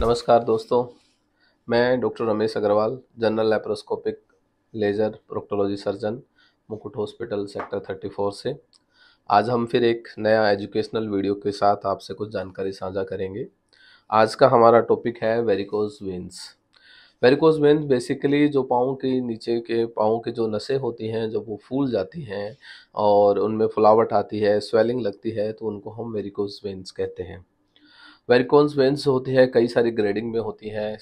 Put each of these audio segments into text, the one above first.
नमस्कार दोस्तों मैं doctor Ramesh Agarwal general laparoscopic laser proctology surgeon Mukut hospital sector 34 से आज हम फिर एक नया एजुकेशनल वीडियो के साथ आपसे कुछ जानकारी साझा करेंगे आज का हमारा टॉपिक है varicose veins varicose veins basically जो पाँव के नीचे के पाँव के जो नसें होती हैं जब वो फूल जाती हैं और उनमें फुलावट आती है स्वेलिंग लगती है तो उनको हम वेरिकोज वेंस कहते हैं वेरिकॉन्स वेंस होती है कई सारी ग्रेडिंग में होती हैं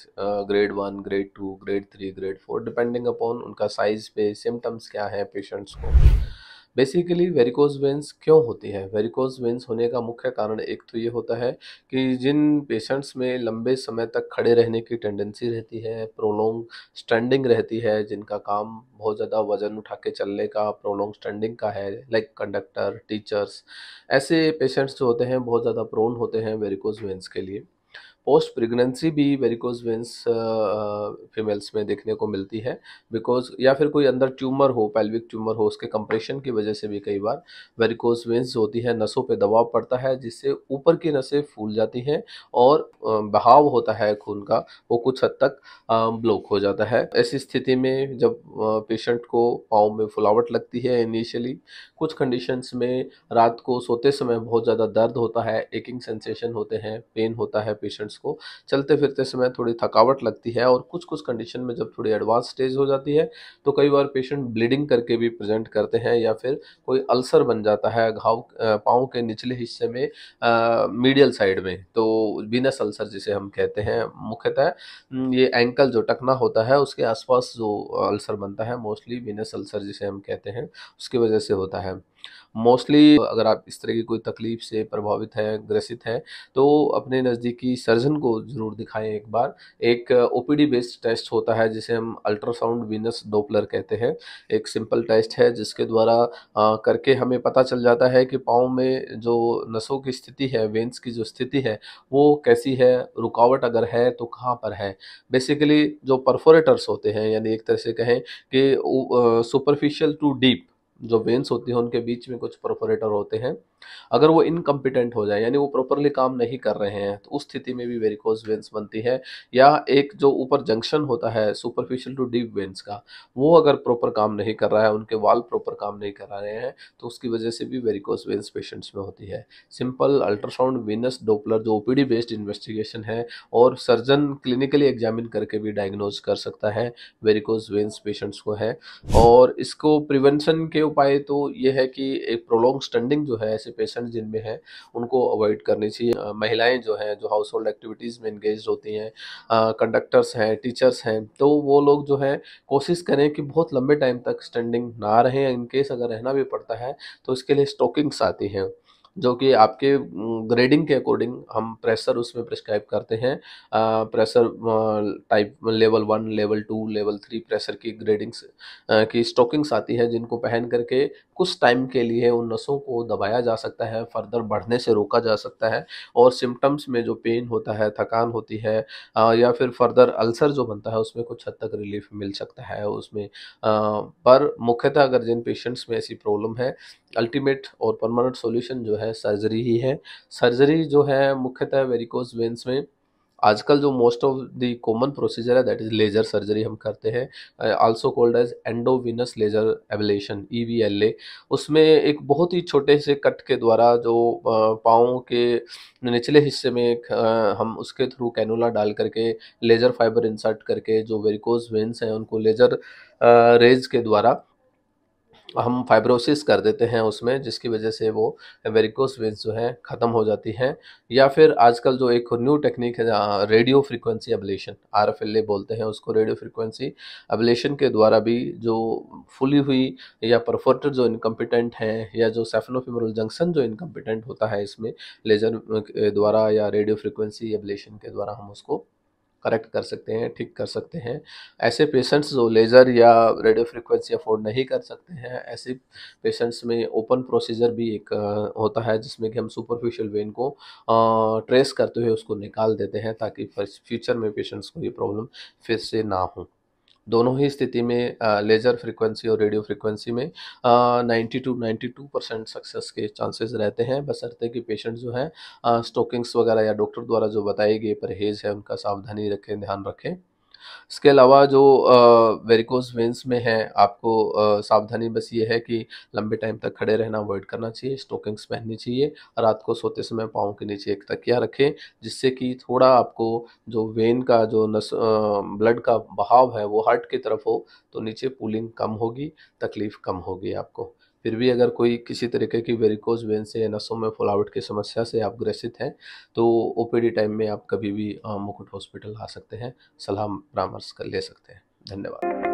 grade one grade two grade three grade four depending upon उनका साइज पे सिम्टम्स क्या है पेशेंट्स को बेसिकली वेरिकोज वेंस क्यों होती है वेरिकोज वेंस होने का मुख्य कारण एक तो ये होता है कि जिन पेशेंट्स में लंबे समय तक खड़े रहने की टेंडेंसी रहती है प्रोलोंग स्टैंडिंग रहती है जिनका काम बहुत ज़्यादा वजन उठा के चलने का प्रोलोंग स्टैंडिंग का है लाइक कंडक्टर टीचर्स ऐसे पेशेंट्स जो होते हैं बहुत ज़्यादा प्रोन होते हैं वेरिकोज वेंस के लिए पोस्ट प्रेगनेंसी भी वेरिकोज वेंस फीमेल्स में देखने को मिलती है बिकॉज या फिर कोई अंदर ट्यूमर हो पेल्विक ट्यूमर हो उसके कंप्रेशन की वजह से भी कई बार वेरिकोज वेंस होती है नसों पे दबाव पड़ता है जिससे ऊपर की नसें फूल जाती हैं और uh, बहाव होता है खून का वो कुछ हद तक ब्लॉक uh, हो जाता है ऐसी स्थिति में जब पेशेंट uh, को पाँव में फुलावट लगती है इनिशियली कुछ कंडीशंस में रात को सोते समय बहुत ज़्यादा दर्द होता है एकिंग सेंसेशन होते हैं पेन होता है पेशेंट्स को चलते फिरते समय थोड़ी थकावट लगती है और कुछ कुछ कंडीशन में जब थोड़ी एडवांस स्टेज हो जाती है तो कई बार पेशेंट ब्लीडिंग करके भी प्रेजेंट करते हैं या फिर कोई अल्सर बन जाता है घाव पाँव के निचले हिस्से में मीडियल साइड में तो बीनस अल्सर जिसे हम कहते हैं मुख्यतः ये एंकल जो टकना होता है उसके आसपास जो अल्सर बनता है मोस्टली बीनस अल्सर जिसे हम कहते हैं उसकी वजह से होता है मोस्टली अगर आप इस तरह की कोई तकलीफ से प्रभावित हैं ग्रसित हैं तो अपने नज़दीकी सर्जन को ज़रूर दिखाएं एक बार एक डी बेस्ड टेस्ट होता है जिसे हम अल्ट्रासाउंड वीनस डोपलर कहते हैं एक सिंपल टेस्ट है जिसके द्वारा करके हमें पता चल जाता है कि पाँव में जो नसों की स्थिति है वेंस की जो स्थिति है वो कैसी है रुकावट अगर है तो कहाँ पर है बेसिकली जो परफोरेटर्स होते हैं यानी एक तरह से कहें कि सुपरफिशियल टू डीप जो वेंस होती हैं उनके बीच में कुछ प्रोपोरेटर होते हैं अगर वो इनकम्पिटेंट हो जाए यानी वो प्रॉपरली काम नहीं कर रहे हैं तो उस स्थिति में भी वेरिकोज वेंस बनती है या एक जो ऊपर जंक्शन होता है सुपरफिशियल टू डीप वेंस का वो अगर प्रॉपर काम नहीं कर रहा है उनके वाल प्रॉपर काम नहीं करा रहे हैं तो उसकी वजह से भी वेरिकोज वेंस पेशेंट्स में होती है सिंपल अल्ट्रासाउंड वीनस डोपलर जो ओपीडी बेस्ड इन्वेस्टिगेशन है और सर्जन क्लिनिकली एग्जामिन करके भी डायग्नोज कर सकता है वेरिकोज वेंस पेशेंट्स को है और इसको प्रिवेंशन के उपाय तो ये है कि एक प्रोलोंग स्टैंडिंग जो है ऐसे पेशेंट जिनमें है उनको अवॉइड करनी चाहिए महिलाएं जो हैं जो हाउस होल्ड एक्टिविटीज़ में इंगेज होती हैं कंडक्टर्स हैं टीचर्स हैं तो वो लोग जो है कोशिश करें कि बहुत लंबे टाइम तक स्टैंडिंग ना रहें इनकेस अगर रहना भी पड़ता है तो इसके लिए स्टॉकिंग्स आती हैं जो कि आपके ग्रेडिंग के अकॉर्डिंग हम प्रेशर उसमें प्रिस्क्राइब करते हैं pressure type level one level two level three pressure की ग्रेडिंग्स की स्टॉकिंग्स आती है जिनको पहन करके कुछ टाइम के लिए उन नसों को दबाया जा सकता है फर्दर बढ़ने से रोका जा सकता है और सिम्टम्स में जो पेन होता है थकान होती है या फिर फर्दर अल्सर जो बनता है उसमें कुछ हद तक रिलीफ मिल सकता है उसमें पर मुख्यतः अगर जिन पेशेंट्स में ऐसी प्रॉब्लम है अल्टीमेट और परमानेंट सोल्यूशन जो है है सर्जरी ही है सर्जरी जो है मुख्यतः वेरिकोज वेंस में आजकल जो most of the common procedure है दैट इज़ लेज़र सर्जरी हम करते हैं also called as endovenous laser ablation E V L A उसमें एक बहुत ही छोटे से कट के द्वारा जो पाओ के निचले हिस्से में हम उसके थ्रू कैनोला डाल करके लेज़र फाइबर इंसर्ट करके जो वेरिकोज वेंस हैं उनको लेज़र रेज के द्वारा हम फाइब्रोसिस कर देते हैं उसमें जिसकी वजह से वो वेरिकोस वेन्स जो हैं ख़त्म हो जाती हैं या फिर आजकल जो एक न्यू टेक्निक है radio frequency ablation R F L A बोलते हैं उसको रेडियो फ्रिक्वेंसी एबलेशन के द्वारा भी जो फुली हुई या परफोर्टेड जो इनकम्पिटेंट हैं या जो सेफनोफिमरल जंक्शन जो इनकम्पिटेंट होता है इसमें लेजर द्वारा या रेडियो फ्रिक्वेंसी एबलेशन के द्वारा हम उसको करेक्ट कर सकते हैं ठीक कर सकते हैं ऐसे पेशेंट्स जो लेज़र या रेडियो फ्रिक्वेंसी अफोर्ड नहीं कर सकते हैं ऐसे पेशेंट्स में ओपन प्रोसीजर भी एक होता है जिसमें कि हम सुपरफिशियल वेन को ट्रेस करते हुए उसको निकाल देते हैं ताकि फ्यूचर में पेशेंट्स को ये प्रॉब्लम फिर से ना हो दोनों ही स्थिति में लेज़र फ्रिक्वेंसी और रेडियो फ्रिक्वेंसी में ninety two ninety two percent success के चांसेस रहते हैं बस बसरते कि पेशेंट जो है स्टोकिंग्स वगैरह या डॉक्टर द्वारा जो बताई गई परहेज़ है उनका सावधानी रखें ध्यान रखें इसके अलावा जो वेरिकोज वेंस में है आपको सावधानी बस ये है कि लंबे टाइम तक खड़े रहना अवॉइड करना चाहिए स्टोकिंग्स पहननी चाहिए रात को सोते समय पाँव के नीचे एक तकिया रखें जिससे कि थोड़ा आपको जो वेन का जो नस ब्लड का बहाव है वो हार्ट की तरफ हो तो नीचे पुलिंग कम होगी तकलीफ़ कम होगी आपको फिर भी अगर कोई किसी तरीके की वेरिकोज वेन से नसों में फुलावट की समस्या से आप ग्रसित हैं तो ओ टाइम में आप कभी भी मुकुट हॉस्पिटल आ सकते हैं सलाह परामर्श कर ले सकते हैं धन्यवाद